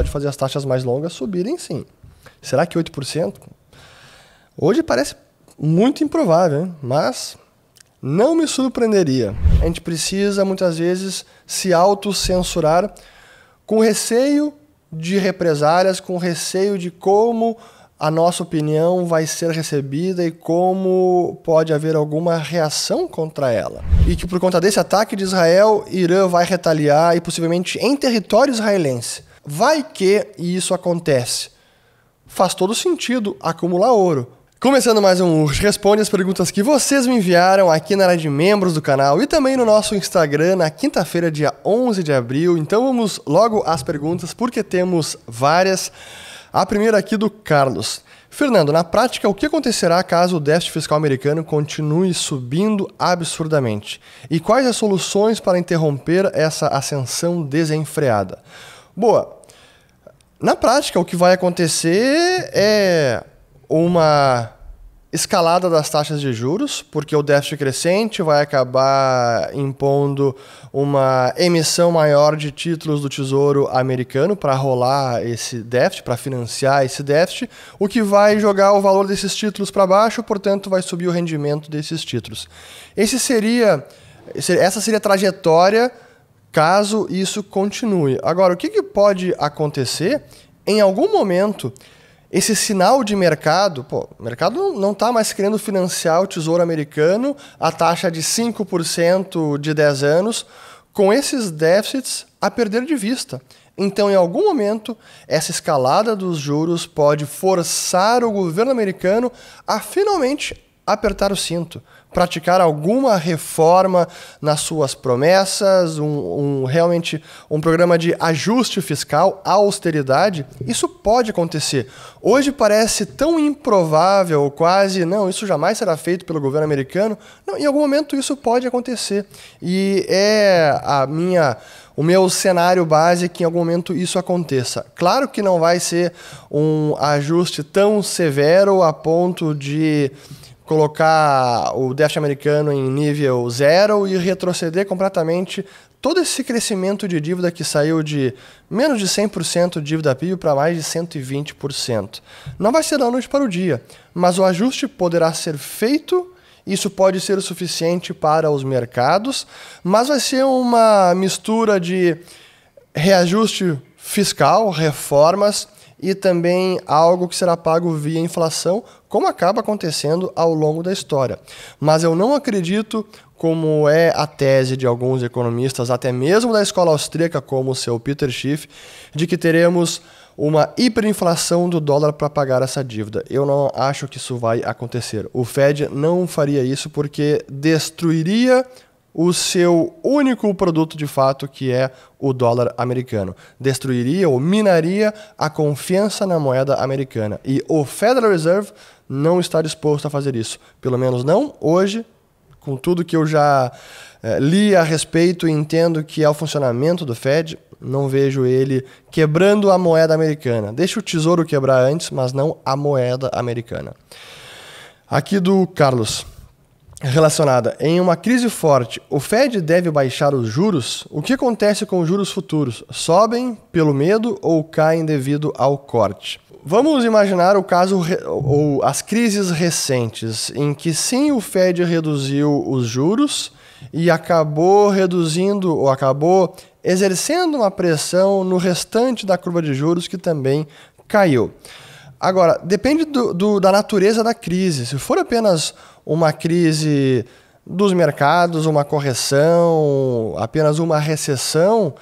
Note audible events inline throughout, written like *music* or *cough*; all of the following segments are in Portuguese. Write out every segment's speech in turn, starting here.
pode fazer as taxas mais longas subirem sim. Será que 8%? Hoje parece muito improvável, hein? mas não me surpreenderia. A gente precisa muitas vezes se autocensurar com receio de represálias, com receio de como a nossa opinião vai ser recebida e como pode haver alguma reação contra ela. E que por conta desse ataque de Israel, Irã vai retaliar e possivelmente em território israelense. Vai que e isso acontece. Faz todo sentido acumular ouro. Começando mais um Urge Responde as perguntas que vocês me enviaram aqui na área de membros do canal e também no nosso Instagram na quinta-feira, dia 11 de abril. Então vamos logo às perguntas porque temos várias. A primeira aqui do Carlos. Fernando, na prática, o que acontecerá caso o déficit fiscal americano continue subindo absurdamente? E quais as soluções para interromper essa ascensão desenfreada? Boa, na prática, o que vai acontecer é uma escalada das taxas de juros, porque o déficit crescente vai acabar impondo uma emissão maior de títulos do Tesouro americano para rolar esse déficit, para financiar esse déficit, o que vai jogar o valor desses títulos para baixo, portanto, vai subir o rendimento desses títulos. Esse seria essa seria a trajetória caso isso continue. Agora, o que, que pode acontecer? Em algum momento, esse sinal de mercado, pô, o mercado não está mais querendo financiar o Tesouro Americano a taxa de 5% de 10 anos, com esses déficits a perder de vista. Então, em algum momento, essa escalada dos juros pode forçar o governo americano a finalmente apertar o cinto praticar alguma reforma nas suas promessas, um, um, realmente um programa de ajuste fiscal, austeridade, isso pode acontecer. Hoje parece tão improvável, quase, não, isso jamais será feito pelo governo americano. Não, em algum momento isso pode acontecer. E é a minha o meu cenário base é que em algum momento isso aconteça. Claro que não vai ser um ajuste tão severo a ponto de colocar o déficit americano em nível zero e retroceder completamente todo esse crescimento de dívida que saiu de menos de 100% dívida PIB para mais de 120%. Não vai ser da noite para o dia, mas o ajuste poderá ser feito. Isso pode ser o suficiente para os mercados, mas vai ser uma mistura de reajuste fiscal, reformas e também algo que será pago via inflação como acaba acontecendo ao longo da história. Mas eu não acredito, como é a tese de alguns economistas, até mesmo da escola austríaca, como o seu Peter Schiff, de que teremos uma hiperinflação do dólar para pagar essa dívida. Eu não acho que isso vai acontecer. O Fed não faria isso porque destruiria o seu único produto de fato, que é o dólar americano. Destruiria ou minaria a confiança na moeda americana. E o Federal Reserve não está disposto a fazer isso. Pelo menos não hoje, com tudo que eu já eh, li a respeito e entendo que é o funcionamento do Fed, não vejo ele quebrando a moeda americana. Deixa o tesouro quebrar antes, mas não a moeda americana. Aqui do Carlos relacionada. Em uma crise forte, o Fed deve baixar os juros? O que acontece com os juros futuros? Sobem pelo medo ou caem devido ao corte? Vamos imaginar o caso ou as crises recentes em que sim o Fed reduziu os juros e acabou reduzindo ou acabou exercendo uma pressão no restante da curva de juros que também caiu. Agora, depende do, do, da natureza da crise. Se for apenas uma crise dos mercados, uma correção, apenas uma recessão,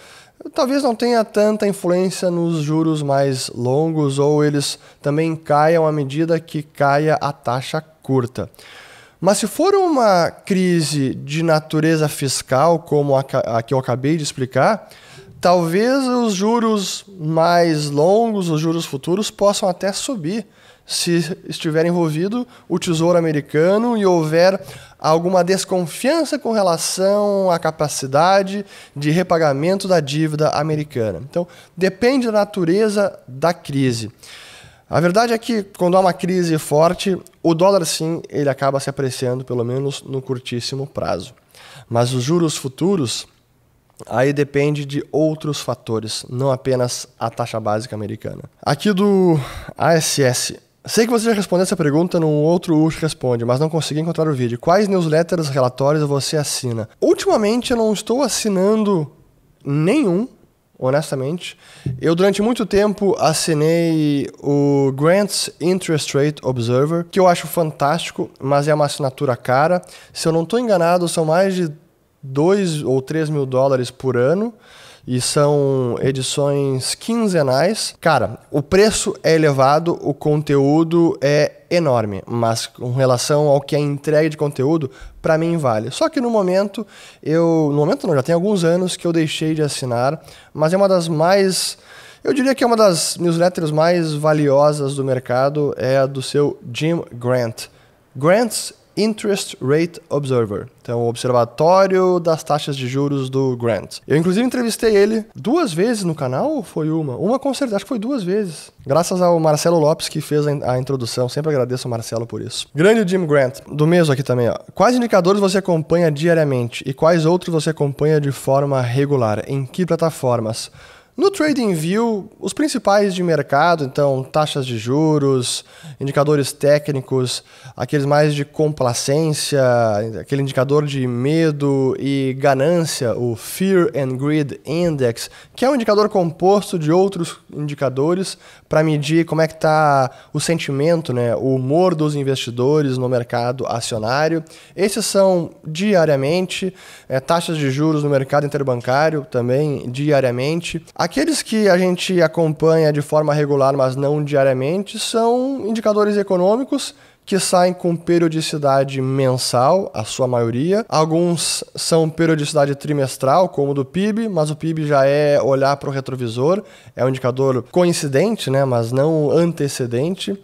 talvez não tenha tanta influência nos juros mais longos ou eles também caiam à medida que caia a taxa curta. Mas se for uma crise de natureza fiscal, como a, a que eu acabei de explicar, Talvez os juros mais longos, os juros futuros, possam até subir se estiver envolvido o Tesouro Americano e houver alguma desconfiança com relação à capacidade de repagamento da dívida americana. Então, depende da natureza da crise. A verdade é que quando há uma crise forte, o dólar sim, ele acaba se apreciando pelo menos no curtíssimo prazo. Mas os juros futuros aí depende de outros fatores, não apenas a taxa básica americana. Aqui do ASS. Sei que você já respondeu essa pergunta num outro UX Responde, mas não consegui encontrar o vídeo. Quais newsletters, relatórios você assina? Ultimamente eu não estou assinando nenhum, honestamente. Eu durante muito tempo assinei o Grants Interest Rate Observer, que eu acho fantástico, mas é uma assinatura cara. Se eu não estou enganado, são mais de 2 ou 3 mil dólares por ano e são edições quinzenais. Cara, o preço é elevado, o conteúdo é enorme, mas com relação ao que é entregue de conteúdo, para mim vale. Só que no momento, eu. No momento não, já tem alguns anos que eu deixei de assinar, mas é uma das mais. Eu diria que é uma das newsletters mais valiosas do mercado, é a do seu Jim Grant. Grants Interest Rate Observer, então o é observatório das taxas de juros do Grant. Eu inclusive entrevistei ele duas vezes no canal, ou foi uma? Uma com certeza, acho que foi duas vezes. Graças ao Marcelo Lopes que fez a introdução, sempre agradeço ao Marcelo por isso. Grande Jim Grant, do mesmo aqui também, ó. Quais indicadores você acompanha diariamente e quais outros você acompanha de forma regular? Em que plataformas? No TradingView, os principais de mercado, então taxas de juros, indicadores técnicos, aqueles mais de complacência, aquele indicador de medo e ganância, o Fear and Greed Index, que é um indicador composto de outros indicadores para medir como é que está o sentimento, né, o humor dos investidores no mercado acionário. Esses são diariamente, é, taxas de juros no mercado interbancário também diariamente. A Aqueles que a gente acompanha de forma regular, mas não diariamente, são indicadores econômicos que saem com periodicidade mensal, a sua maioria. Alguns são periodicidade trimestral, como o do PIB, mas o PIB já é olhar para o retrovisor, é um indicador coincidente, né, mas não antecedente.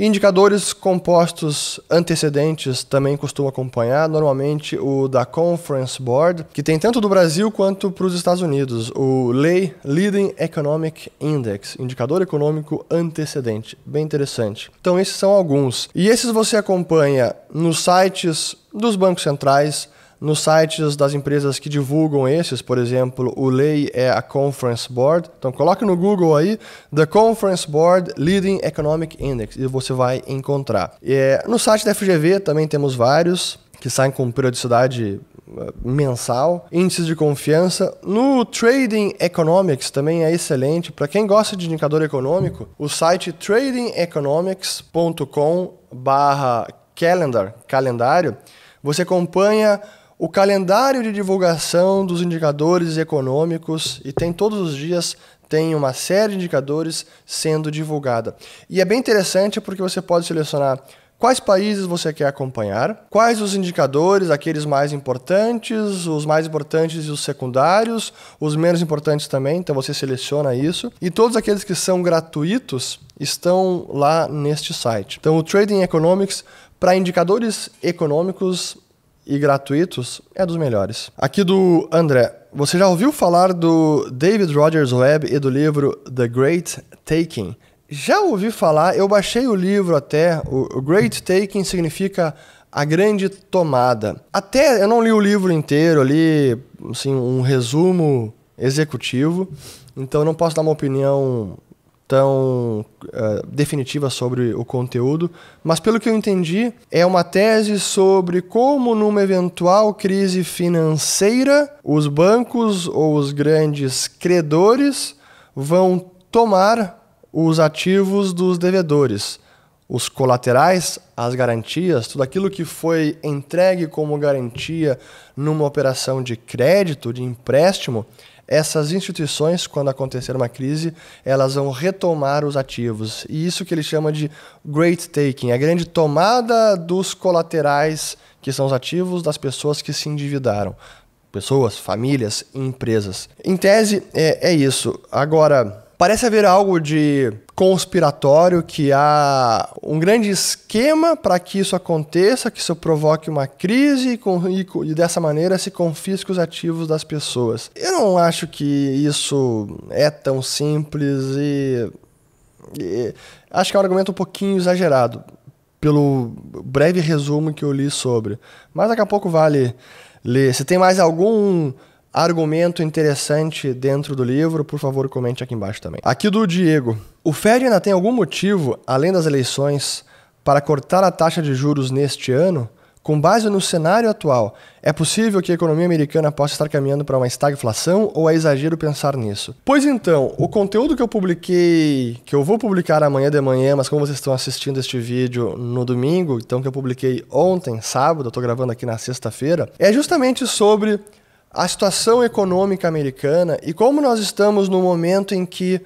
Indicadores compostos antecedentes também costumam acompanhar, normalmente o da Conference Board, que tem tanto do Brasil quanto para os Estados Unidos, o LEI Leading Economic Index, indicador econômico antecedente, bem interessante. Então esses são alguns. E esses você acompanha nos sites dos bancos centrais, nos sites das empresas que divulgam esses, por exemplo, o lei é a Conference Board. Então coloque no Google aí The Conference Board Leading Economic Index e você vai encontrar. É, no site da FGV também temos vários que saem com periodicidade eh, mensal, índices de confiança. No Trading Economics também é excelente. Para quem gosta de indicador econômico, o site tradingeconomics.com barra calendar, calendário, você acompanha o calendário de divulgação dos indicadores econômicos e tem todos os dias tem uma série de indicadores sendo divulgada. E é bem interessante porque você pode selecionar quais países você quer acompanhar, quais os indicadores, aqueles mais importantes, os mais importantes e os secundários, os menos importantes também, então você seleciona isso. E todos aqueles que são gratuitos estão lá neste site. Então o Trading Economics para indicadores econômicos e gratuitos é dos melhores. Aqui do André. Você já ouviu falar do David Rogers Webb e do livro The Great Taking? Já ouvi falar, eu baixei o livro até. O Great Taking significa a grande tomada. Até eu não li o livro inteiro, li assim, um resumo executivo, então não posso dar uma opinião tão uh, definitiva sobre o conteúdo, mas pelo que eu entendi, é uma tese sobre como, numa eventual crise financeira, os bancos ou os grandes credores vão tomar os ativos dos devedores, os colaterais, as garantias, tudo aquilo que foi entregue como garantia numa operação de crédito, de empréstimo essas instituições, quando acontecer uma crise, elas vão retomar os ativos. E isso que ele chama de great taking, a grande tomada dos colaterais, que são os ativos das pessoas que se endividaram. Pessoas, famílias, empresas. Em tese, é, é isso. Agora, Parece haver algo de conspiratório que há um grande esquema para que isso aconteça, que isso provoque uma crise e, com, e, e, dessa maneira se confisque os ativos das pessoas. Eu não acho que isso é tão simples e, e acho que é um argumento um pouquinho exagerado pelo breve resumo que eu li sobre. Mas daqui a pouco vale ler. Se tem mais algum argumento interessante dentro do livro, por favor, comente aqui embaixo também. Aqui do Diego. O Fed ainda tem algum motivo, além das eleições, para cortar a taxa de juros neste ano? Com base no cenário atual, é possível que a economia americana possa estar caminhando para uma estagflação ou é exagero pensar nisso? Pois então, o conteúdo que eu publiquei, que eu vou publicar amanhã de manhã, mas como vocês estão assistindo este vídeo no domingo, então que eu publiquei ontem, sábado, estou gravando aqui na sexta-feira, é justamente sobre a situação econômica americana e como nós estamos no momento em que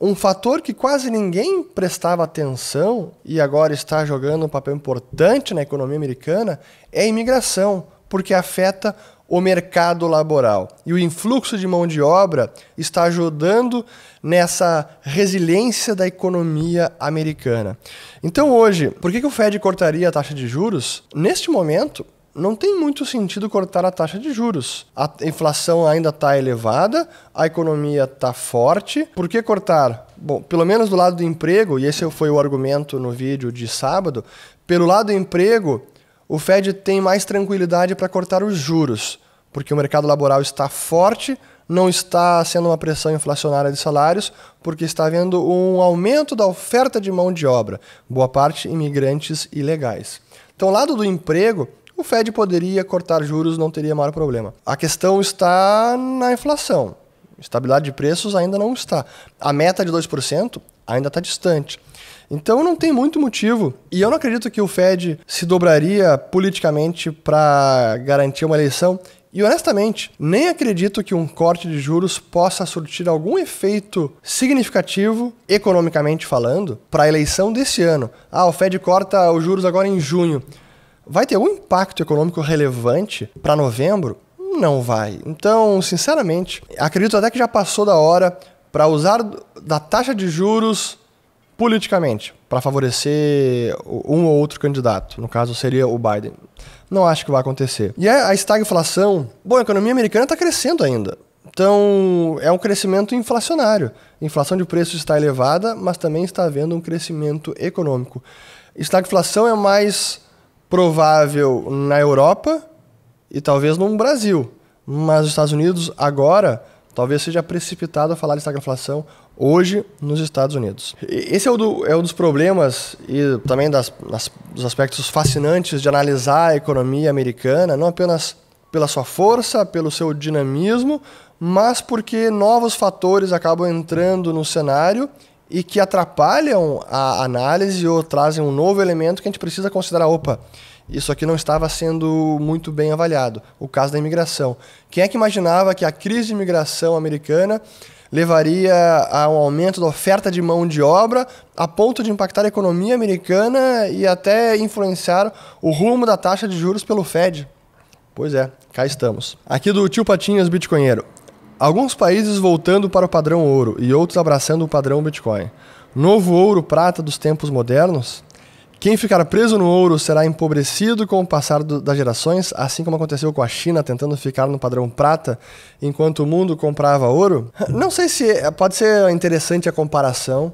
um fator que quase ninguém prestava atenção e agora está jogando um papel importante na economia americana é a imigração, porque afeta o mercado laboral. E o influxo de mão de obra está ajudando nessa resiliência da economia americana. Então, hoje, por que, que o Fed cortaria a taxa de juros? Neste momento, não tem muito sentido cortar a taxa de juros. A inflação ainda está elevada, a economia está forte. Por que cortar? Bom, pelo menos do lado do emprego, e esse foi o argumento no vídeo de sábado, pelo lado do emprego, o Fed tem mais tranquilidade para cortar os juros, porque o mercado laboral está forte, não está sendo uma pressão inflacionária de salários, porque está havendo um aumento da oferta de mão de obra, boa parte imigrantes ilegais. Então, lado do emprego, o Fed poderia cortar juros, não teria maior problema. A questão está na inflação. Estabilidade de preços ainda não está. A meta de 2% ainda está distante. Então não tem muito motivo. E eu não acredito que o Fed se dobraria politicamente para garantir uma eleição. E honestamente, nem acredito que um corte de juros possa surtir algum efeito significativo, economicamente falando, para a eleição desse ano. Ah, o Fed corta os juros agora em junho. Vai ter algum impacto econômico relevante para novembro? Não vai. Então, sinceramente, acredito até que já passou da hora para usar da taxa de juros politicamente, para favorecer um ou outro candidato. No caso, seria o Biden. Não acho que vai acontecer. E a estagflação? Bom, a economia americana está crescendo ainda. Então, é um crescimento inflacionário. A inflação de preços está elevada, mas também está havendo um crescimento econômico. Estagflação é mais provável na Europa e talvez no Brasil. Mas os Estados Unidos agora talvez seja precipitado a falar de estagflação hoje nos Estados Unidos. Esse é, o do, é um dos problemas e também das, das, dos aspectos fascinantes de analisar a economia americana, não apenas pela sua força, pelo seu dinamismo, mas porque novos fatores acabam entrando no cenário e que atrapalham a análise ou trazem um novo elemento que a gente precisa considerar. Opa, isso aqui não estava sendo muito bem avaliado. O caso da imigração. Quem é que imaginava que a crise de imigração americana levaria a um aumento da oferta de mão de obra a ponto de impactar a economia americana e até influenciar o rumo da taxa de juros pelo Fed? Pois é, cá estamos. Aqui do Tio Patinhas Bitcoinheiro. Alguns países voltando para o padrão ouro e outros abraçando o padrão Bitcoin. Novo ouro prata dos tempos modernos? Quem ficar preso no ouro será empobrecido com o passar do, das gerações, assim como aconteceu com a China tentando ficar no padrão prata enquanto o mundo comprava ouro? *laughs* Não sei se é, pode ser interessante a comparação,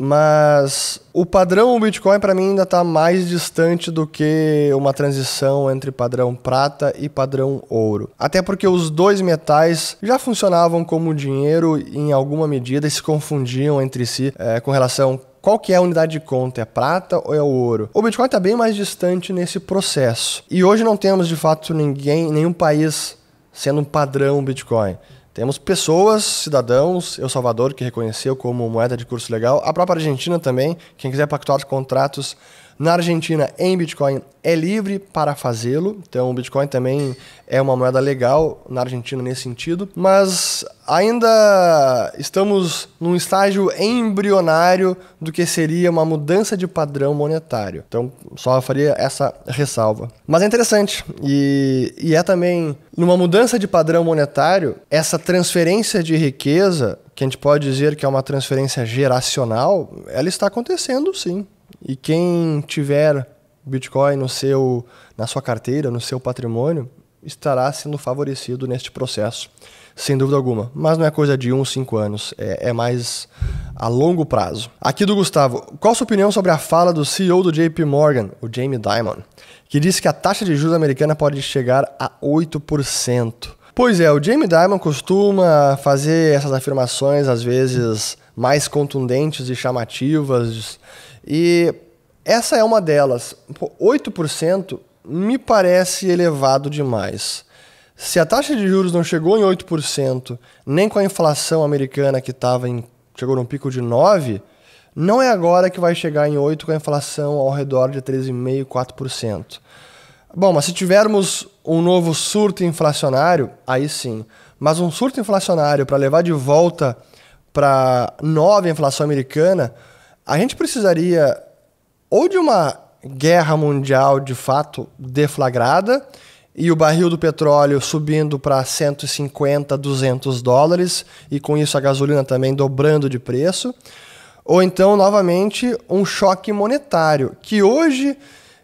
mas o padrão Bitcoin para mim ainda está mais distante do que uma transição entre padrão prata e padrão ouro. Até porque os dois metais já funcionavam como dinheiro em alguma medida e se confundiam entre si é, com relação qual que é a unidade de conta? É prata ou é o ouro? O Bitcoin está bem mais distante nesse processo. E hoje não temos de fato ninguém, nenhum país sendo um padrão Bitcoin. Temos pessoas, cidadãos, El Salvador, que reconheceu como moeda de curso legal, a própria Argentina também, quem quiser pactuar contratos na Argentina, em Bitcoin, é livre para fazê-lo. Então, o Bitcoin também é uma moeda legal na Argentina nesse sentido. Mas ainda estamos num estágio embrionário do que seria uma mudança de padrão monetário. Então, só faria essa ressalva. Mas é interessante. E, e é também, numa mudança de padrão monetário, essa transferência de riqueza que a gente pode dizer que é uma transferência geracional, ela está acontecendo sim. E quem tiver Bitcoin no seu, na sua carteira, no seu patrimônio, estará sendo favorecido neste processo, sem dúvida alguma. Mas não é coisa de 1, 5 anos, é, é, mais a longo prazo. Aqui do Gustavo, qual a sua opinião sobre a fala do CEO do JP Morgan, o Jamie Dimon, que disse que a taxa de juros americana pode chegar a 8%? Pois é, o Jamie Dimon costuma fazer essas afirmações às vezes mais contundentes e chamativas, e essa é uma delas. 8% me parece elevado demais. Se a taxa de juros não chegou em 8%, nem com a inflação americana que estava em chegou num pico de 9, não é agora que vai chegar em 8 com a inflação ao redor de 3,5, 4%. Bom, mas se tivermos um novo surto inflacionário, aí sim. Mas um surto inflacionário para levar de volta para nova inflação americana, a gente precisaria ou de uma guerra mundial de fato deflagrada e o barril do petróleo subindo para 150, 200 dólares e com isso a gasolina também dobrando de preço, ou então novamente um choque monetário que hoje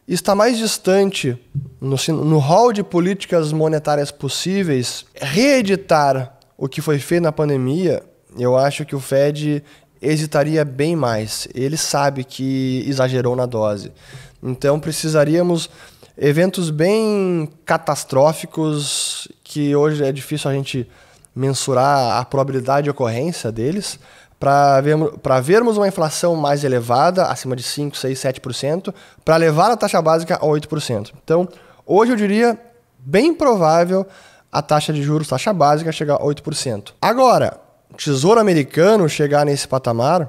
está mais distante no, no hall de políticas monetárias possíveis, reeditar o que foi feito na pandemia, eu acho que o Fed hesitaria bem mais. Ele sabe que exagerou na dose. Então precisaríamos eventos bem catastróficos que hoje é difícil a gente mensurar a probabilidade de ocorrência deles para vermos, vermos uma inflação mais elevada, acima de 5, 6, 7%, para levar a taxa básica a 8%. Então, hoje eu diria bem provável a taxa de juros, taxa básica, chegar a 8%. Agora, tesouro americano chegar nesse patamar,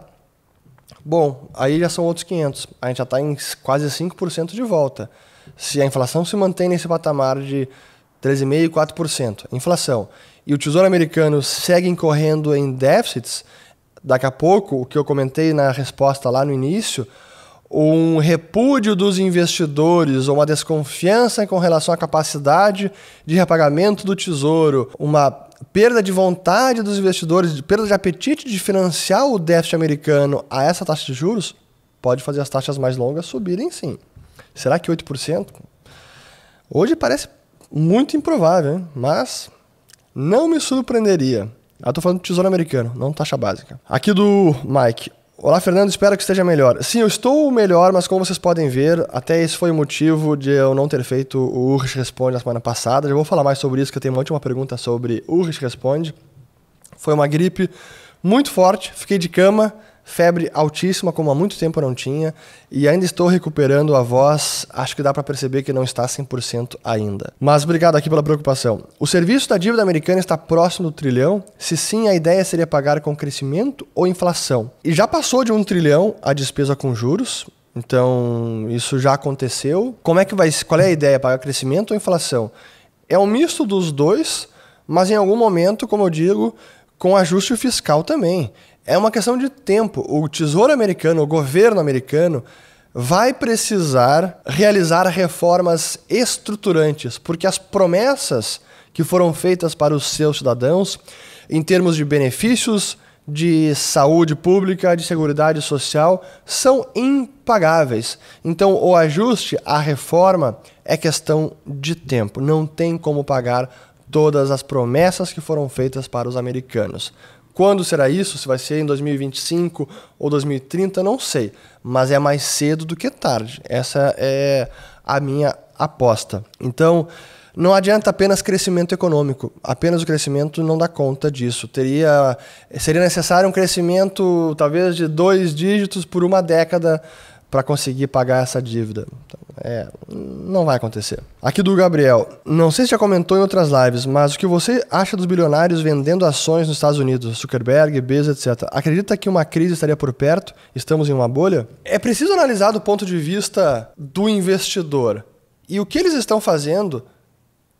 bom, aí já são outros 500. A gente já está em quase 5% de volta. Se a inflação se mantém nesse patamar de 13,5%, 4%, inflação, e o tesouro americano segue incorrendo em déficits, daqui a pouco, o que eu comentei na resposta lá no início, um repúdio dos investidores, ou uma desconfiança com relação à capacidade de repagamento do tesouro, uma perda de vontade dos investidores, perda de apetite de financiar o déficit americano a essa taxa de juros, pode fazer as taxas mais longas subirem sim. Será que 8%? Hoje parece muito improvável, hein? mas não me surpreenderia. Ah, tô falando do Tesouro Americano, não taxa básica. Aqui do Mike. Olá, Fernando, espero que esteja melhor. Sim, eu estou melhor, mas como vocês podem ver, até esse foi o motivo de eu não ter feito o Ursh Responde na semana passada. Já vou falar mais sobre isso, que eu tenho uma última pergunta sobre Ursh Responde. Foi uma gripe muito forte, fiquei de cama, febre altíssima, como há muito tempo não tinha, e ainda estou recuperando a voz. Acho que dá para perceber que não está 100% ainda. Mas obrigado aqui pela preocupação. O serviço da dívida americana está próximo do trilhão? Se sim, a ideia seria pagar com crescimento ou inflação. E já passou de um trilhão a despesa com juros. Então, isso já aconteceu. Como é que vai, qual é a ideia? Pagar crescimento ou inflação? É um misto dos dois, mas em algum momento, como eu digo, com ajuste fiscal também. É uma questão de tempo. O Tesouro Americano, o governo americano, vai precisar realizar reformas estruturantes, porque as promessas que foram feitas para os seus cidadãos, em termos de benefícios, de saúde pública, de segurança social, são impagáveis. Então, o ajuste, a reforma, é questão de tempo. Não tem como pagar todas as promessas que foram feitas para os americanos. Quando será isso? Se vai ser em 2025 ou 2030, não sei. Mas é mais cedo do que tarde. Essa é a minha aposta. Então, não adianta apenas crescimento econômico. Apenas o crescimento não dá conta disso. Teria, seria necessário um crescimento talvez de dois dígitos por uma década para conseguir pagar essa dívida. Então, é, não vai acontecer. Aqui do Gabriel. Não sei se já comentou em outras lives, mas o que você acha dos bilionários vendendo ações nos Estados Unidos, Zuckerberg, Bezos, etc. Acredita que uma crise estaria por perto? Estamos em uma bolha? É preciso analisar do ponto de vista do investidor. E o que eles estão fazendo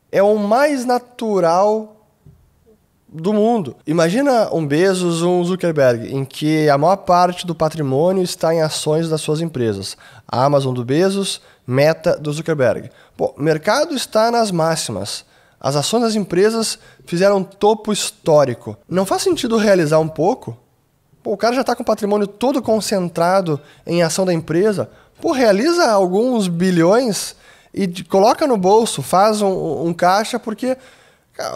é o mais natural do mundo. Imagina um Bezos, um Zuckerberg, em que a maior parte do patrimônio está em ações das suas empresas. A Amazon do Bezos, Meta do Zuckerberg. Bom, o mercado está nas máximas. As ações das empresas fizeram um topo histórico. Não faz sentido realizar um pouco? Pô, o cara já está com o patrimônio todo concentrado em ação da empresa. Pô, realiza alguns bilhões e coloca no bolso, faz um, um caixa, porque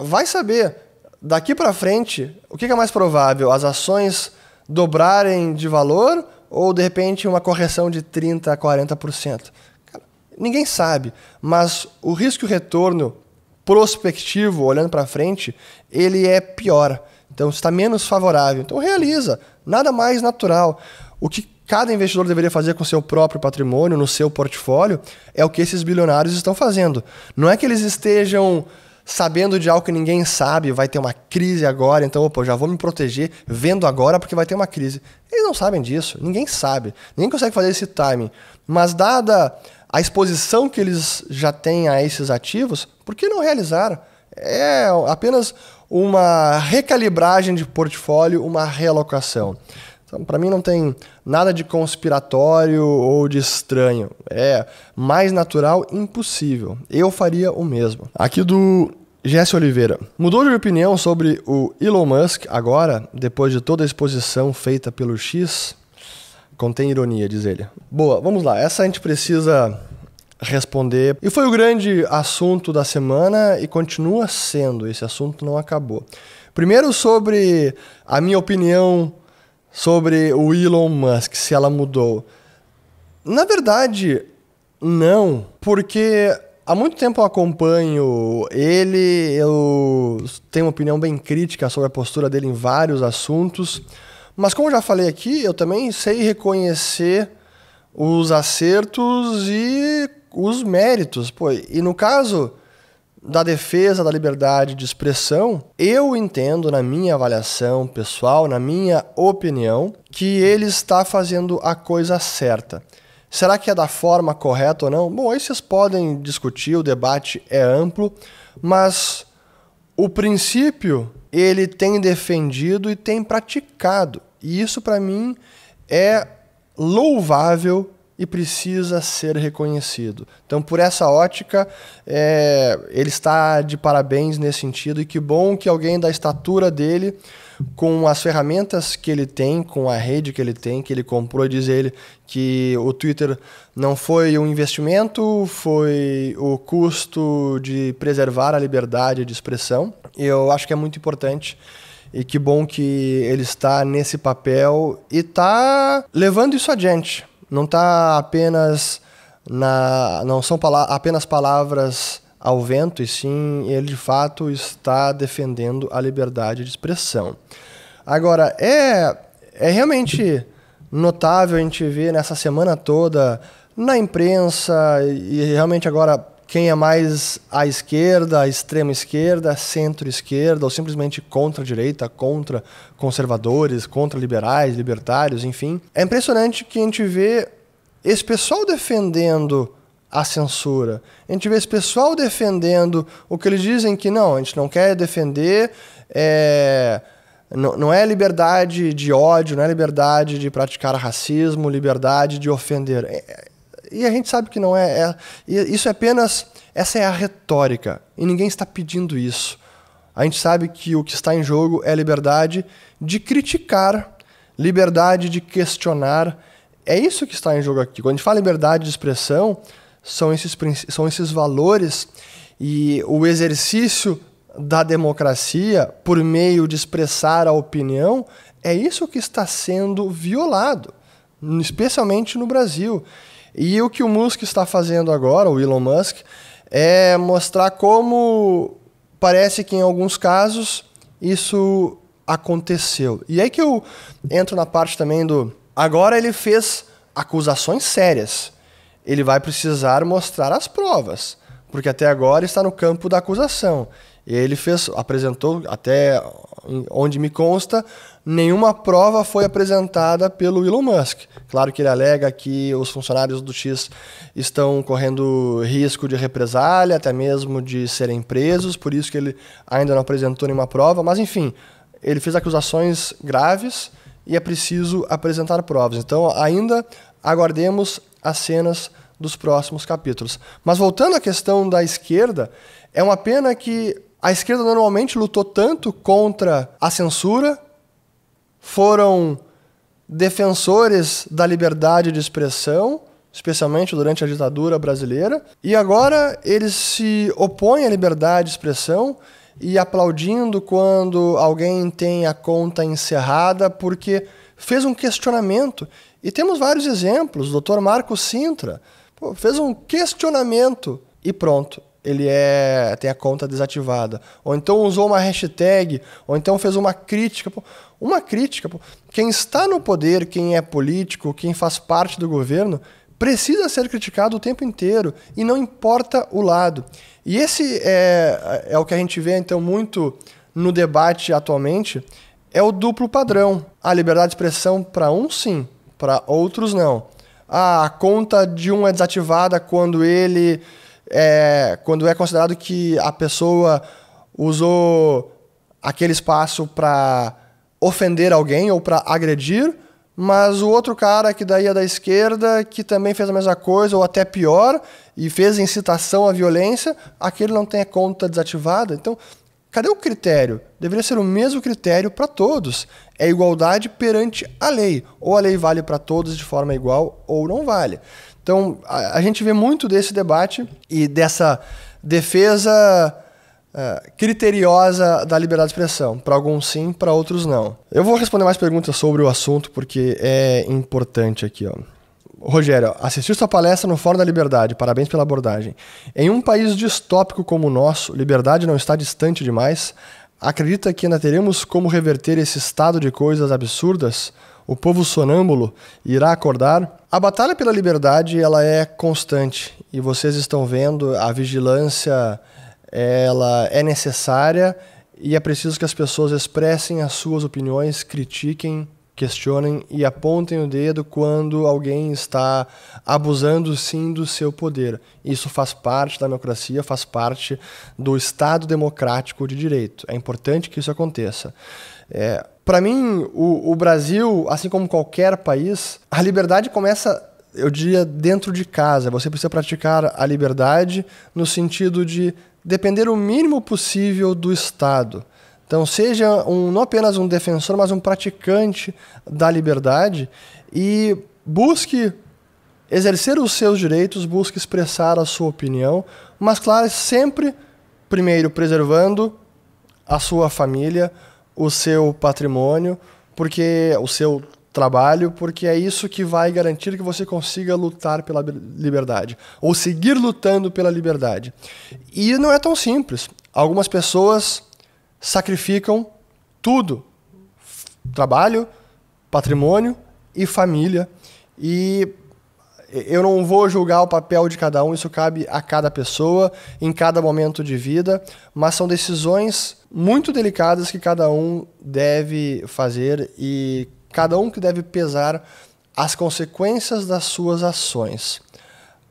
vai saber daqui para frente, o que é mais provável? As ações dobrarem de valor ou de repente uma correção de 30% a 40%? Cara, ninguém sabe, mas o risco e o retorno prospectivo, olhando para frente, ele é pior. Então está menos favorável. Então realiza, nada mais natural. O que cada investidor deveria fazer com seu próprio patrimônio, no seu portfólio, é o que esses bilionários estão fazendo. Não é que eles estejam sabendo de algo que ninguém sabe, vai ter uma crise agora, então, opa, já vou me proteger vendo agora porque vai ter uma crise. Eles não sabem disso, ninguém sabe, ninguém consegue fazer esse timing. Mas dada a exposição que eles já têm a esses ativos, por que não realizar? É apenas uma recalibragem de portfólio, uma realocação. Então, para mim não tem nada de conspiratório ou de estranho. É mais natural impossível. Eu faria o mesmo. Aqui do Jesse Oliveira. Mudou de opinião sobre o Elon Musk agora, depois de toda a exposição feita pelo X? Contém ironia, diz ele. Boa, vamos lá. Essa a gente precisa responder. E foi o grande assunto da semana e continua sendo. Esse assunto não acabou. Primeiro, sobre a minha opinião sobre o Elon Musk, se ela mudou. Na verdade, não, porque Há muito tempo eu acompanho ele, eu tenho uma opinião bem crítica sobre a postura dele em vários assuntos, mas como eu já falei aqui, eu também sei reconhecer os acertos e os méritos. Pô, e no caso da defesa da liberdade de expressão, eu entendo, na minha avaliação pessoal, na minha opinião, que ele está fazendo a coisa certa. Será que é da forma correta ou não? Bom, aí vocês podem discutir, o debate é amplo, mas o princípio ele tem defendido e tem praticado. E isso para mim é louvável e precisa ser reconhecido. Então, por essa ótica, é, ele está de parabéns nesse sentido, e que bom que alguém da estatura dele, com as ferramentas que ele tem, com a rede que ele tem, que ele comprou, diz ele que o Twitter não foi um investimento, foi o custo de preservar a liberdade de expressão. Eu acho que é muito importante. E que bom que ele está nesse papel e está levando isso adiante não está apenas na não são pala apenas palavras ao vento, e sim ele de fato está defendendo a liberdade de expressão. Agora, é, é realmente notável a gente ver nessa semana toda na imprensa e realmente agora quem é mais à esquerda, à extrema esquerda, centro-esquerda, ou simplesmente contra a direita, contra conservadores, contra liberais, libertários, enfim. É impressionante que a gente vê esse pessoal defendendo a censura. A gente vê esse pessoal defendendo o que eles dizem que não, a gente não quer defender. É... Não, não é liberdade de ódio, não é liberdade de praticar racismo, liberdade de ofender. É, é e a gente sabe que não é, é. Isso é apenas. Essa é a retórica. E ninguém está pedindo isso. A gente sabe que o que está em jogo é liberdade de criticar, liberdade de questionar. É isso que está em jogo aqui. Quando a gente fala liberdade de expressão, são esses, são esses valores e o exercício da democracia por meio de expressar a opinião é isso que está sendo violado, especialmente no Brasil. E o que o Musk está fazendo agora, o Elon Musk, é mostrar como parece que em alguns casos isso aconteceu. E aí que eu entro na parte também do. Agora ele fez acusações sérias. Ele vai precisar mostrar as provas, porque até agora está no campo da acusação. E ele fez, apresentou, até onde me consta, nenhuma prova foi apresentada pelo Elon Musk. Claro que ele alega que os funcionários do X estão correndo risco de represália, até mesmo de serem presos, por isso que ele ainda não apresentou nenhuma prova, mas enfim, ele fez acusações graves e é preciso apresentar provas. Então, ainda aguardemos as cenas dos próximos capítulos. Mas voltando à questão da esquerda, é uma pena que a esquerda normalmente lutou tanto contra a censura, foram defensores da liberdade de expressão, especialmente durante a ditadura brasileira, e agora eles se opõem à liberdade de expressão e aplaudindo quando alguém tem a conta encerrada porque fez um questionamento. E temos vários exemplos. O Dr. Marco Sintra fez um questionamento e pronto ele é tem a conta desativada. Ou então usou uma hashtag, ou então fez uma crítica. Pô, uma crítica. Pô. Quem está no poder, quem é político, quem faz parte do governo, precisa ser criticado o tempo inteiro e não importa o lado. E esse é, é o que a gente vê então muito no debate atualmente, é o duplo padrão. A liberdade de expressão para um sim, para outros não. A conta de um é desativada quando ele é, quando é considerado que a pessoa usou aquele espaço para ofender alguém ou para agredir, mas o outro cara que daí é da esquerda, que também fez a mesma coisa ou até pior e fez incitação à violência, aquele não tem a conta desativada. Então, cadê o critério? Deveria ser o mesmo critério para todos. É igualdade perante a lei. Ou a lei vale para todos de forma igual ou não vale. Então, a, a gente vê muito desse debate e dessa defesa uh, criteriosa da liberdade de expressão. Para alguns sim, para outros não. Eu vou responder mais perguntas sobre o assunto porque é importante aqui, ó. Rogério, assistiu sua palestra no Fórum da Liberdade, parabéns pela abordagem. Em um país distópico como o nosso, liberdade não está distante demais? Acredita que ainda teremos como reverter esse estado de coisas absurdas? o povo sonâmbulo irá acordar. A batalha pela liberdade ela é constante e vocês estão vendo a vigilância ela é necessária e é preciso que as pessoas expressem as suas opiniões, critiquem, questionem e apontem o dedo quando alguém está abusando sim do seu poder. Isso faz parte da democracia, faz parte do Estado democrático de direito. É importante que isso aconteça. É, para mim, o, o Brasil, assim como qualquer país, a liberdade começa eu diria, dentro de casa. Você precisa praticar a liberdade no sentido de depender o mínimo possível do Estado. Então, seja um, não apenas um defensor, mas um praticante da liberdade e busque exercer os seus direitos, busque expressar a sua opinião, mas, claro, sempre, primeiro, preservando a sua família, o seu patrimônio, porque o seu trabalho, porque é isso que vai garantir que você consiga lutar pela liberdade ou seguir lutando pela liberdade. E não é tão simples. Algumas pessoas sacrificam tudo: trabalho, patrimônio e família. E eu não vou julgar o papel de cada um, isso cabe a cada pessoa, em cada momento de vida, mas são decisões muito delicadas que cada um deve fazer e cada um que deve pesar as consequências das suas ações.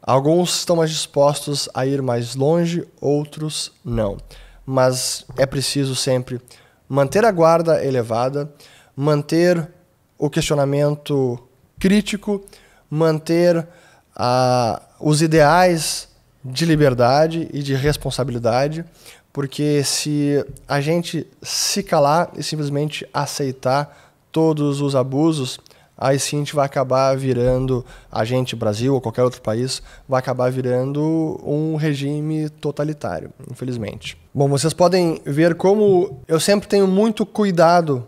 Alguns estão mais dispostos a ir mais longe, outros não. Mas é preciso sempre manter a guarda elevada, manter o questionamento crítico manter os ideais de liberdade e de responsabilidade, porque se a gente se calar e simplesmente aceitar todos os abusos, aí sim a gente vai acabar virando, a gente, Brasil ou qualquer outro país, vai acabar virando um regime totalitário, infelizmente. Bom, vocês podem ver como eu sempre tenho muito cuidado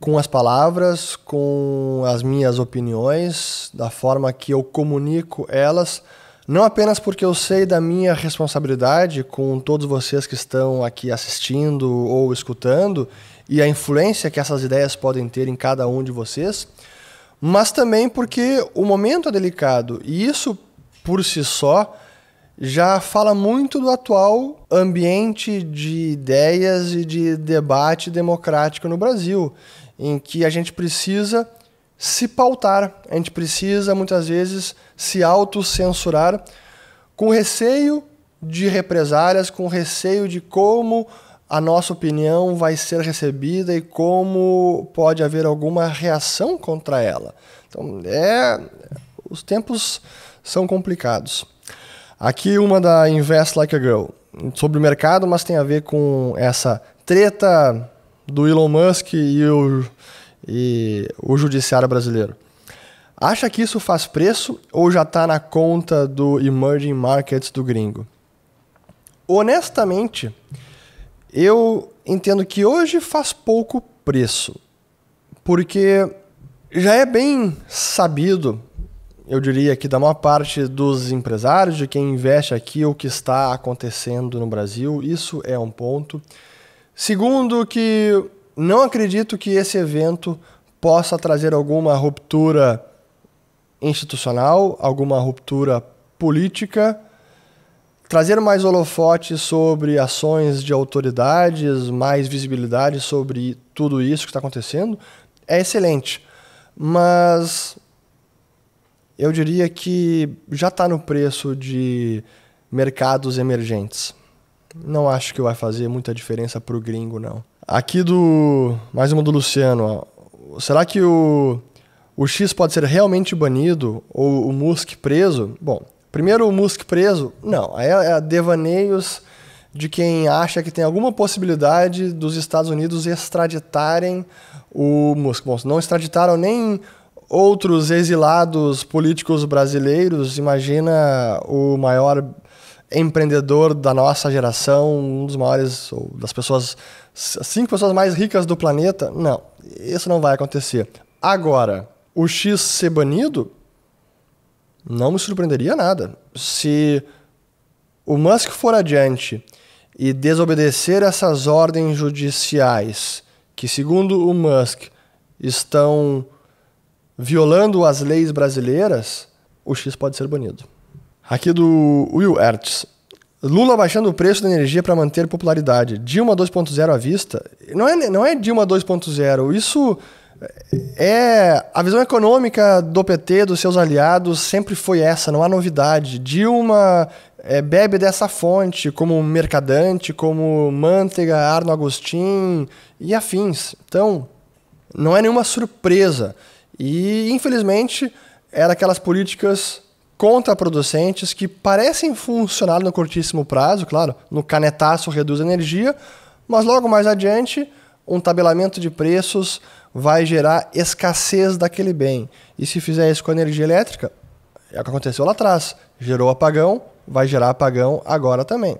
com as palavras, com as minhas opiniões, da forma que eu comunico elas, não apenas porque eu sei da minha responsabilidade com todos vocês que estão aqui assistindo ou escutando e a influência que essas ideias podem ter em cada um de vocês, mas também porque o momento é delicado e isso por si só já fala muito do atual ambiente de ideias e de debate democrático no Brasil em que a gente precisa se pautar, a gente precisa muitas vezes se autocensurar com receio de represálias, com receio de como a nossa opinião vai ser recebida e como pode haver alguma reação contra ela. Então, é, os tempos são complicados. Aqui uma da Invest Like a Girl, sobre o mercado, mas tem a ver com essa treta do Elon Musk e o, e o judiciário brasileiro. Acha que isso faz preço ou já está na conta do emerging markets do gringo? Honestamente, eu entendo que hoje faz pouco preço, porque já é bem sabido, eu diria que da maior parte dos empresários, de quem investe aqui, o que está acontecendo no Brasil, isso é um ponto. Segundo, que não acredito que esse evento possa trazer alguma ruptura institucional, alguma ruptura política, trazer mais holofotes sobre ações de autoridades, mais visibilidade sobre tudo isso que está acontecendo, é excelente. Mas eu diria que já está no preço de mercados emergentes. Não acho que vai fazer muita diferença pro gringo, não. Aqui do. Mais uma do Luciano. Ó. Será que o. O X pode ser realmente banido? Ou o Musk preso? Bom, primeiro o Musk preso, não. Aí é, é devaneios de quem acha que tem alguma possibilidade dos Estados Unidos extraditarem o Musk. Bom, não extraditaram nem outros exilados políticos brasileiros, imagina o maior empreendedor da nossa geração, um dos maiores, ou das pessoas, cinco pessoas mais ricas do planeta. Não, isso não vai acontecer. Agora, o X ser banido não me surpreenderia nada. Se o Musk for adiante e desobedecer essas ordens judiciais, que segundo o Musk estão violando as leis brasileiras, o X pode ser banido. Aqui do Will Ertz. Lula baixando o preço da energia para manter popularidade. Dilma 2.0 à vista. Não é, não é Dilma 2.0. Isso é. A visão econômica do PT, dos seus aliados, sempre foi essa, não há novidade. Dilma é, bebe dessa fonte, como Mercadante, como Manteiga, Arno Agostinho e afins. Então, não é nenhuma surpresa. E, infelizmente, era aquelas políticas contraproducentes que parecem funcionar no curtíssimo prazo, claro, no canetaço reduz a energia, mas logo mais adiante, um tabelamento de preços vai gerar escassez daquele bem. E se fizer isso com a energia elétrica, é o que aconteceu lá atrás, gerou apagão, vai gerar apagão agora também.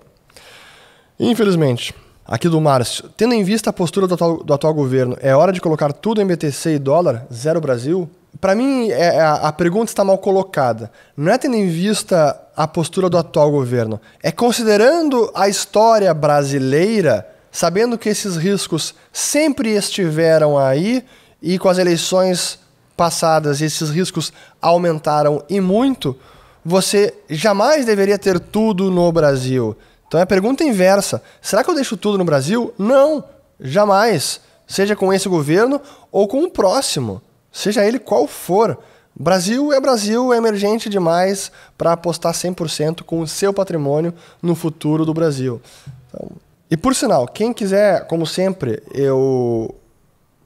Infelizmente, aqui do Márcio, tendo em vista a postura do atual, do atual governo, é hora de colocar tudo em BTC e dólar, zero Brasil? para mim, é, é, a, a, pergunta está mal colocada. Não é tendo em vista a postura do atual governo, é considerando a história brasileira, sabendo que esses riscos sempre estiveram aí e com as eleições passadas esses riscos aumentaram e muito, você jamais deveria ter tudo no Brasil. Então é a pergunta inversa: será que eu deixo tudo no Brasil? Não, jamais. Seja com esse governo ou com o próximo seja ele qual for. Brasil é Brasil, é emergente demais para apostar 100% com o seu patrimônio no futuro do Brasil. Então, e por sinal, quem quiser, como sempre, eu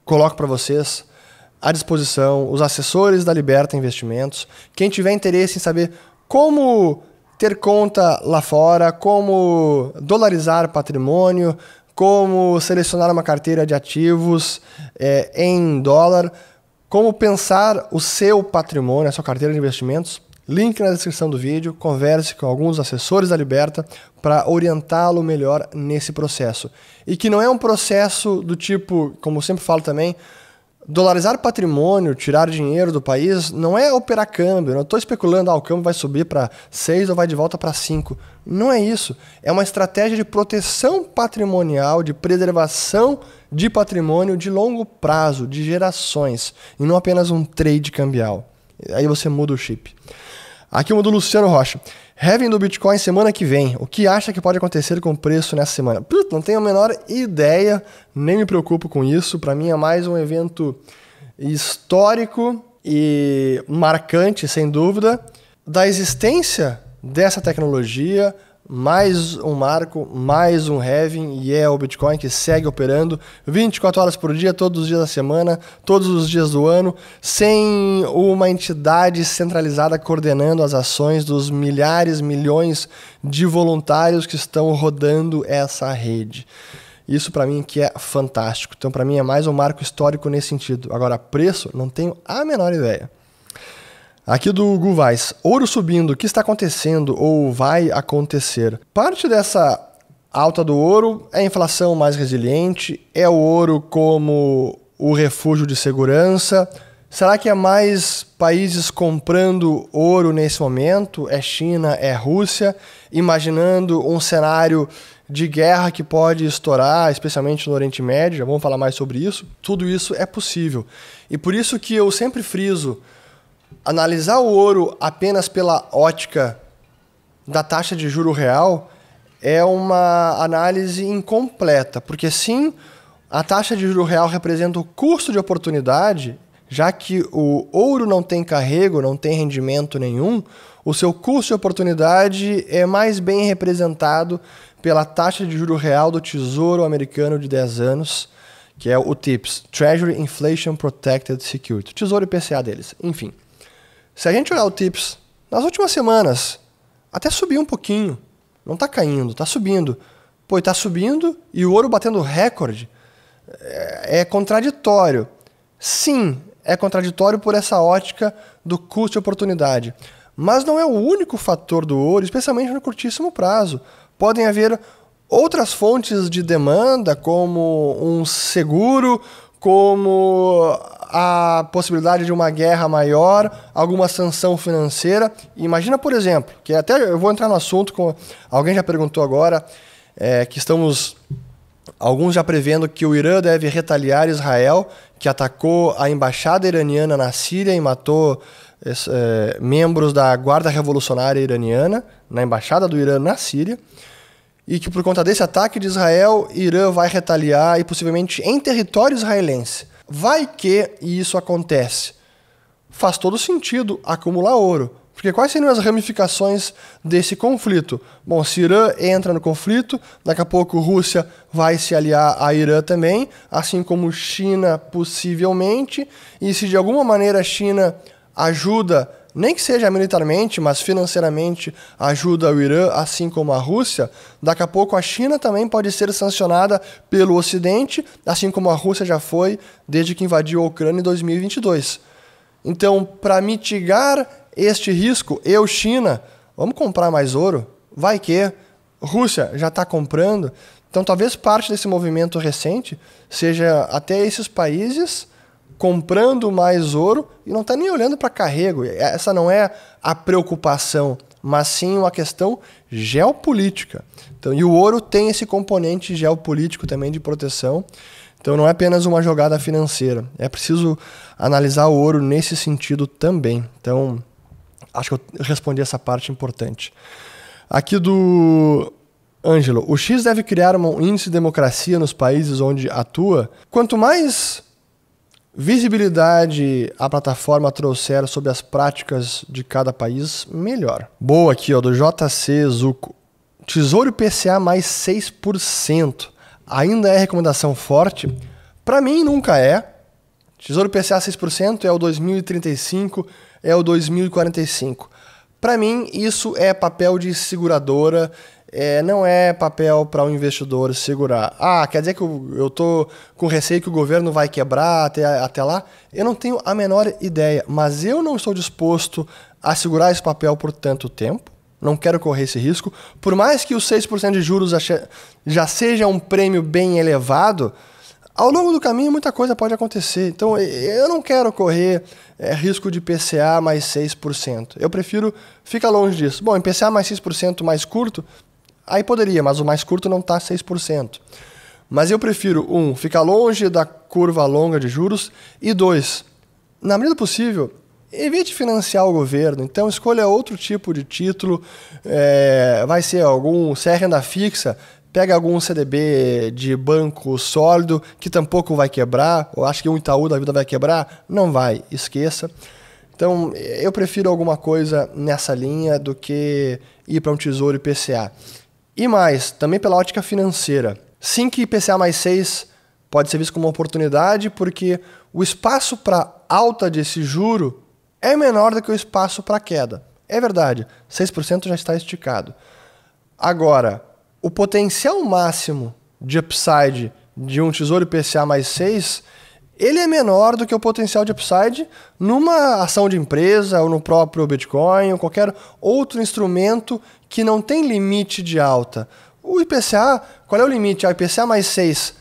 coloco para vocês à disposição os assessores da Liberta Investimentos. Quem tiver interesse em saber como ter conta lá fora, como dolarizar patrimônio, como selecionar uma carteira de ativos é, em dólar como pensar o seu patrimônio, a sua carteira de investimentos? Link na descrição do vídeo. Converse com alguns assessores da Liberta para orientá-lo melhor nesse processo. E que não é um processo do tipo, como eu sempre falo também, dolarizar patrimônio, tirar dinheiro do país, não é operar câmbio. Não estou especulando, ah, o câmbio vai subir para 6 ou vai de volta para 5. Não é isso. É uma estratégia de proteção patrimonial, de preservação de patrimônio de longo prazo, de gerações, e não apenas um trade cambial. Aí você muda o chip. Aqui o do Luciano Rocha. Heaven do Bitcoin semana que vem. O que acha que pode acontecer com o preço nessa semana? Puta, não tenho a menor ideia, nem me preocupo com isso. Para mim é mais um evento histórico e marcante, sem dúvida, da existência dessa tecnologia, mais um marco, mais um halving e é o Bitcoin que segue operando 24 horas por dia, todos os dias da semana, todos os dias do ano, sem uma entidade centralizada coordenando as ações dos milhares, milhões de voluntários que estão rodando essa rede. Isso para mim que é fantástico. Então para mim é mais um marco histórico nesse sentido. Agora preço, não tenho a menor ideia. Aqui do Guvais, ouro subindo, o que está acontecendo ou vai acontecer? Parte dessa alta do ouro é a inflação mais resiliente, é o ouro como o refúgio de segurança. Será que é mais países comprando ouro nesse momento? É China, é Rússia, imaginando um cenário de guerra que pode estourar, especialmente no Oriente Médio, já vamos falar mais sobre isso. Tudo isso é possível. E por isso que eu sempre friso analisar o ouro apenas pela ótica da taxa de juro real é uma análise incompleta, porque sim, a taxa de juro real representa o custo de oportunidade, já que o ouro não tem carrego, não tem rendimento nenhum, o seu custo de oportunidade é mais bem representado pela taxa de juro real do Tesouro Americano de 10 anos, que é o TIPS, Treasury Inflation Protected Security, Tesouro IPCA deles, enfim. Se a gente olhar o TIPS nas últimas semanas, até subiu um pouquinho. Não está caindo, está subindo. Pô, está subindo e o ouro batendo recorde. É, é, contraditório. Sim, é contraditório por essa ótica do custo e oportunidade. Mas não é o único fator do ouro, especialmente no curtíssimo prazo. Podem haver outras fontes de demanda, como um seguro, como a possibilidade de uma guerra maior, alguma sanção financeira. Imagina, por exemplo, que até eu vou entrar no assunto com alguém já perguntou agora é, que estamos alguns já prevendo que o Irã deve retaliar Israel, que atacou a embaixada iraniana na Síria e matou é, é membros da Guarda Revolucionária Iraniana na embaixada do Irã na Síria e que por conta desse ataque de Israel, Irã vai retaliar e possivelmente em território israelense. Vai que e isso acontece. Faz todo sentido acumular ouro. Porque quais seriam as ramificações desse conflito? Bom, se Irã entra no conflito, daqui a pouco Rússia vai se aliar a Irã também, assim como China possivelmente, e se de alguma maneira a China ajuda nem que seja militarmente, mas financeiramente, ajuda o Irã, assim como a Rússia, daqui a pouco a China também pode ser sancionada pelo Ocidente, assim como a Rússia já foi desde que invadiu a Ucrânia em 2022. Então, para mitigar este risco, eu, China, vamos comprar mais ouro? Vai que. Rússia já está comprando. Então, talvez parte desse movimento recente seja até esses países comprando mais ouro e não está nem olhando para carrego. Essa não é a preocupação, mas sim uma questão geopolítica. Então, e o ouro tem esse componente geopolítico também de proteção. Então não é apenas uma jogada financeira, é preciso analisar o ouro nesse sentido também. Então acho que eu respondi essa parte importante. Aqui do Ângelo, o X deve criar um índice de democracia nos países onde atua. Quanto mais visibilidade a plataforma trouxer sobre as práticas de cada país, melhor. Boa aqui, ó, do JC Zuco. Tesouro PCA mais 6%. Ainda é recomendação forte? Para mim nunca é. Tesouro PCA 6% é o 2035, é o 2045. Para mim isso é papel de seguradora, é, não é papel para o um investidor segurar. Ah, quer dizer que eu estou com receio que o governo vai quebrar até, até lá? Eu não tenho a menor ideia, mas eu não estou disposto a segurar esse papel por tanto tempo. Não quero correr esse risco. Por mais que os 6% de juros já seja um prêmio bem elevado, ao longo do caminho muita coisa pode acontecer. Então eu não quero correr é, risco de PCA mais 6%. Eu prefiro ficar longe disso. Bom, em PCA mais 6% mais curto, Aí poderia, mas o mais curto não está 6%. Mas eu prefiro, um, ficar longe da curva longa de juros, e dois, na medida possível, evite financiar o governo. Então, escolha outro tipo de título, é, vai ser algum, se é renda fixa, pega algum CDB de banco sólido, que tampouco vai quebrar, eu acho que um Itaú da vida vai quebrar, não vai, esqueça. Então, eu prefiro alguma coisa nessa linha do que ir para um tesouro IPCA. E mais, também pela ótica financeira. Sim que IPCA mais 6 pode ser visto como uma oportunidade, porque o espaço para alta desse juro é menor do que o espaço para queda. É verdade, 6% já está esticado. Agora, o potencial máximo de upside de um tesouro IPCA mais 6, ele é menor do que o potencial de upside numa ação de empresa ou no próprio Bitcoin ou qualquer outro instrumento que não tem limite de alta. O IPCA, qual é o limite? Ah, o IPCA mais 6.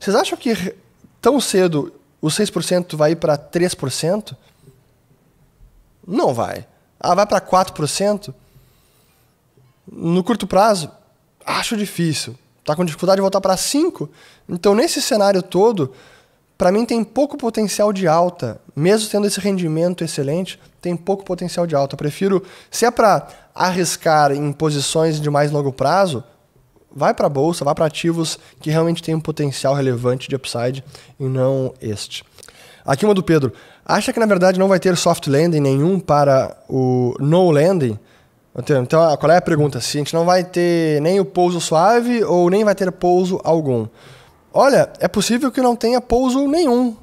Vocês acham que tão cedo o 6% vai ir para 3%? Não vai. Ah, vai para 4%? No curto prazo, acho difícil. Está com dificuldade de voltar para 5%. Então, nesse cenário todo, para mim tem pouco potencial de alta, mesmo tendo esse rendimento excelente, tem pouco potencial de alta. Eu prefiro, se é para arriscar em posições de mais longo prazo, vai para a bolsa, vai para ativos que realmente têm um potencial relevante de upside e não este. Aqui uma do Pedro. Acha que na verdade não vai ter soft landing nenhum para o no landing? Então, ah, qual é a pergunta? Se a gente não vai ter nem o pouso suave ou nem vai ter pouso algum? Olha, é possível que não tenha pouso nenhum.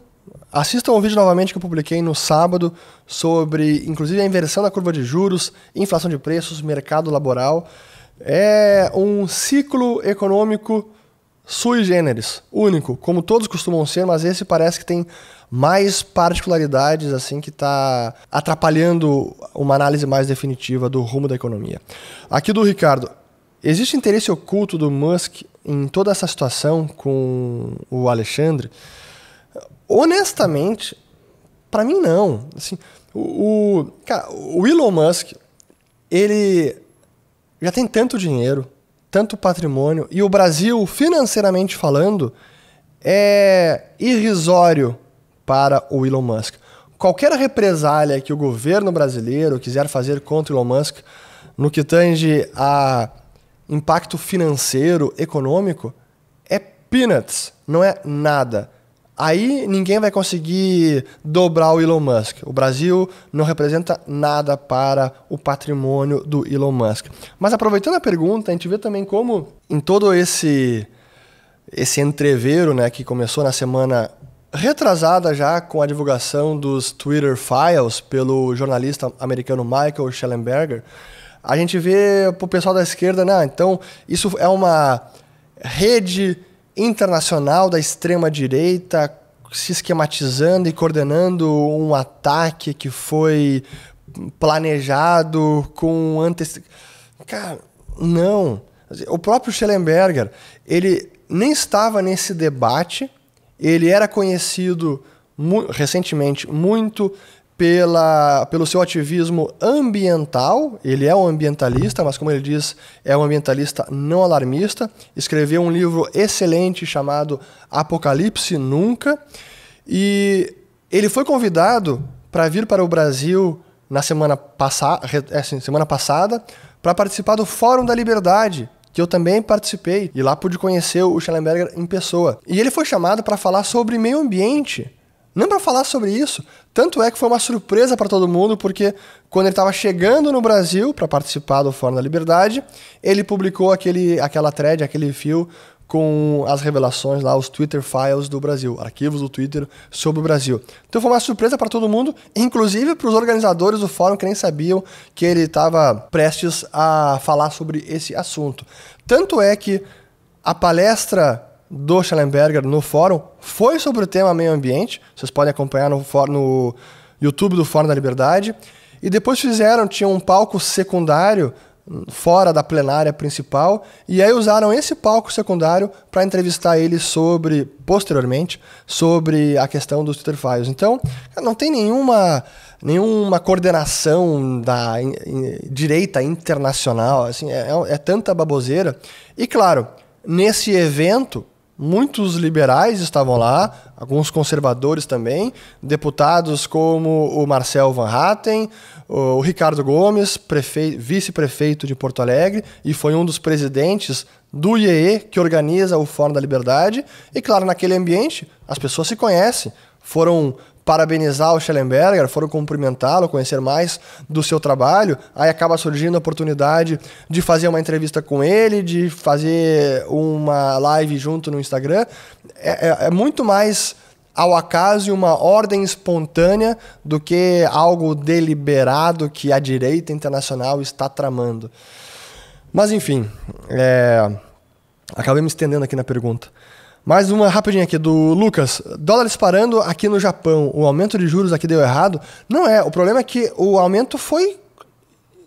Assistam o vídeo novamente que eu publiquei no sábado sobre, inclusive, a inversão da curva de juros, inflação de preços, mercado laboral. É um ciclo econômico sui generis, único, como todos costumam ser, mas esse parece que tem mais particularidades assim que está atrapalhando uma análise mais definitiva do rumo da economia. Aqui do Ricardo, Existe interesse oculto do Musk em toda essa situação com o Alexandre? Honestamente, para mim não. Assim, o, o, cara, o Elon Musk, ele já tem tanto dinheiro, tanto patrimônio, e o Brasil, financeiramente falando, é irrisório para o Elon Musk. Qualquer represália que o governo brasileiro quiser fazer contra o Elon Musk no que tange a impacto financeiro, econômico, é peanuts, não é nada. Aí ninguém vai conseguir dobrar o Elon Musk. O Brasil não representa nada para o patrimônio do Elon Musk. Mas aproveitando a pergunta, a gente vê também como em todo esse esse entrevero, né, que começou na semana retrasada já com a divulgação dos Twitter Files pelo jornalista americano Michael Schellenberger, a gente vê pro pessoal da esquerda, né? Ah, então, isso é uma rede internacional da extrema direita se esquematizando e coordenando um ataque que foi planejado com antes cara não o próprio Schellenberger ele nem estava nesse debate ele era conhecido mu recentemente muito pela, pelo seu ativismo ambiental. Ele é um ambientalista, mas como ele diz, é um ambientalista não alarmista. Escreveu um livro excelente chamado Apocalipse Nunca. E ele foi convidado para vir para o Brasil na semana, passa assim, semana passada para participar do Fórum da Liberdade, que eu também participei e lá pude conhecer o Schellenberger em pessoa. E ele foi chamado para falar sobre meio ambiente nem para falar sobre isso. Tanto é que foi uma surpresa para todo mundo, porque quando ele estava chegando no Brasil para participar do Fórum da Liberdade, ele publicou aquele, aquela thread, aquele fio com as revelações lá, os Twitter files do Brasil, arquivos do Twitter sobre o Brasil. Então foi uma surpresa para todo mundo, inclusive para os organizadores do fórum que nem sabiam que ele estava prestes a falar sobre esse assunto. Tanto é que a palestra do Schellenberger no fórum foi sobre o tema meio ambiente. Vocês podem acompanhar no, no YouTube do Fórum da Liberdade. E depois fizeram, tinha um palco secundário hum, fora da plenária principal, e aí usaram esse palco secundário para entrevistar ele sobre, posteriormente, sobre a questão dos Twitter Files. Então, não tem nenhuma, nenhuma coordenação da in, in, direita internacional, assim, é, é tanta baboseira. E claro, nesse evento, Muitos liberais estavam lá, alguns conservadores também, deputados como o Marcel Van Hatten, o Ricardo Gomes, vice-prefeito de Porto Alegre, e foi um dos presidentes do IEE que organiza o Fórum da Liberdade. E claro, naquele ambiente, as pessoas se conhecem, foram parabenizar o Schellenberger, foram cumprimentá-lo, conhecer mais do seu trabalho, aí acaba surgindo a oportunidade de fazer uma entrevista com ele, de fazer uma live junto no Instagram. É, é, é muito mais ao acaso e uma ordem espontânea do que algo deliberado que a direita internacional está tramando. Mas enfim, é... acabei me estendendo aqui na pergunta. Mais uma rapidinha aqui do Lucas. Dólares parando aqui no Japão, o aumento de juros aqui deu errado? Não é. O problema é que o aumento foi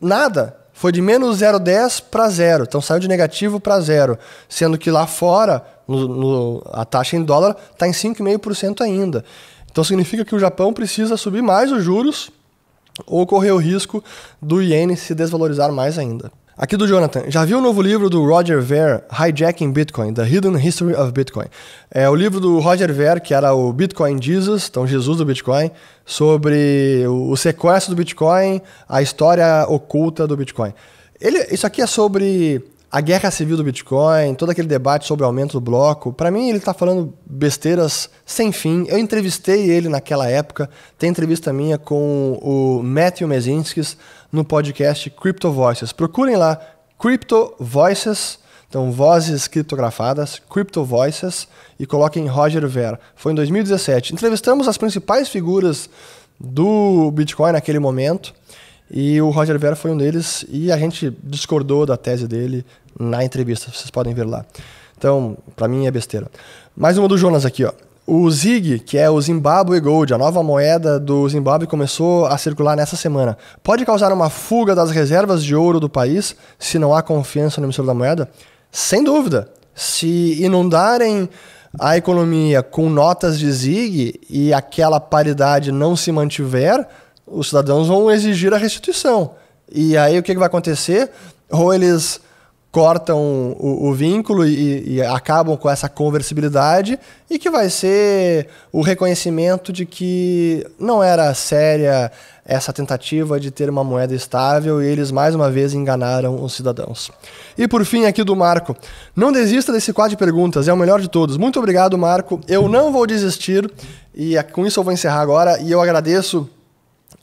nada. Foi de menos 0,10 para zero. Então saiu de negativo para zero. Sendo que lá fora, no, no, a taxa em dólar está em 5,5% ainda. Então significa que o Japão precisa subir mais os juros ou correr o risco do iene se desvalorizar mais ainda. Aqui do Jonathan. Já viu o novo livro do Roger Ver, Hijacking Bitcoin, The Hidden History of Bitcoin? É o livro do Roger Ver, que era o Bitcoin Jesus, então Jesus do Bitcoin, sobre o sequestro do Bitcoin, a história oculta do Bitcoin. Ele, isso aqui é sobre a guerra civil do Bitcoin, todo aquele debate sobre o aumento do bloco. Para mim, ele está falando besteiras sem fim. Eu entrevistei ele naquela época, tem entrevista minha com o Matthew Mezinskis, no podcast Crypto Voices. Procurem lá Crypto Voices, então vozes criptografadas, Crypto Voices, e coloquem Roger Ver. Foi em 2017. Entrevistamos as principais figuras do Bitcoin naquele momento. E o Roger Ver foi um deles e a gente discordou da tese dele na entrevista. Vocês podem ver lá. Então, para mim é besteira. Mais uma do Jonas aqui, ó. O ZIG, que é o Zimbabwe Gold, a nova moeda do Zimbabwe começou a circular nessa semana. Pode causar uma fuga das reservas de ouro do país se não há confiança no emissor da moeda? Sem dúvida. Se inundarem a economia com notas de ZIG e aquela paridade não se mantiver, os cidadãos vão exigir a restituição. E aí o que vai acontecer? Ou eles cortam o, o vínculo e, e, acabam com essa conversibilidade e que vai ser o reconhecimento de que não era séria essa tentativa de ter uma moeda estável e eles mais uma vez enganaram os cidadãos. E por fim aqui do Marco, não desista desse quadro de perguntas, é o melhor de todos. Muito obrigado, Marco. Eu não vou desistir e é, com isso eu vou encerrar agora e eu agradeço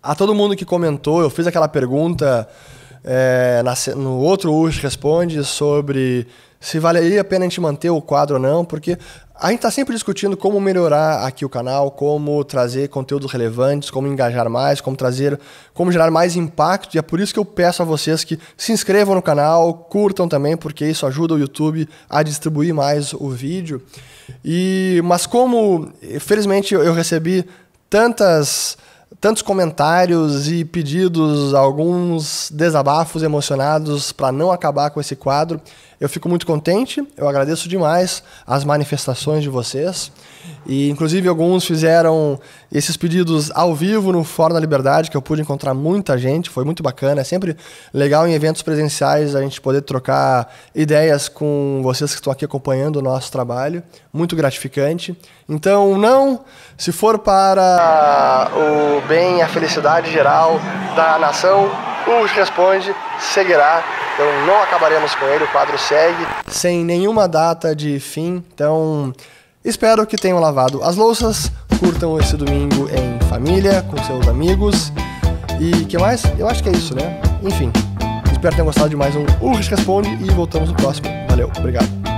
a todo mundo que comentou, eu fiz aquela pergunta é, na, no outro URSS responde sobre se valeria a pena a gente manter o quadro ou não, porque a gente está sempre discutindo como melhorar aqui o canal, como trazer conteúdos relevantes, como engajar mais, como trazer, como gerar mais impacto. E é por isso que eu peço a vocês que se inscrevam no canal, curtam também, porque isso ajuda o YouTube a distribuir mais o vídeo. E mas como felizmente eu recebi tantas tantos comentários e pedidos, alguns desabafos emocionados para não acabar com esse quadro. Eu fico muito contente, eu agradeço demais as manifestações de vocês. E inclusive alguns fizeram esses pedidos ao vivo no Fórum da Liberdade, que eu pude encontrar muita gente, foi muito bacana. É sempre legal em eventos presenciais a gente poder trocar ideias com vocês que estão aqui acompanhando o nosso trabalho. Muito gratificante. Então, não, se for para o bem, a felicidade geral da nação, o Responde seguirá. Então, não acabaremos com ele, o quadro segue sem nenhuma data de fim. Então, Espero que tenham lavado as louças, curtam esse domingo em família, com seus amigos. E que mais? Eu acho que é isso, né? Enfim, espero que tenham gostado de mais um Urras Responde e voltamos no próximo. Valeu, obrigado.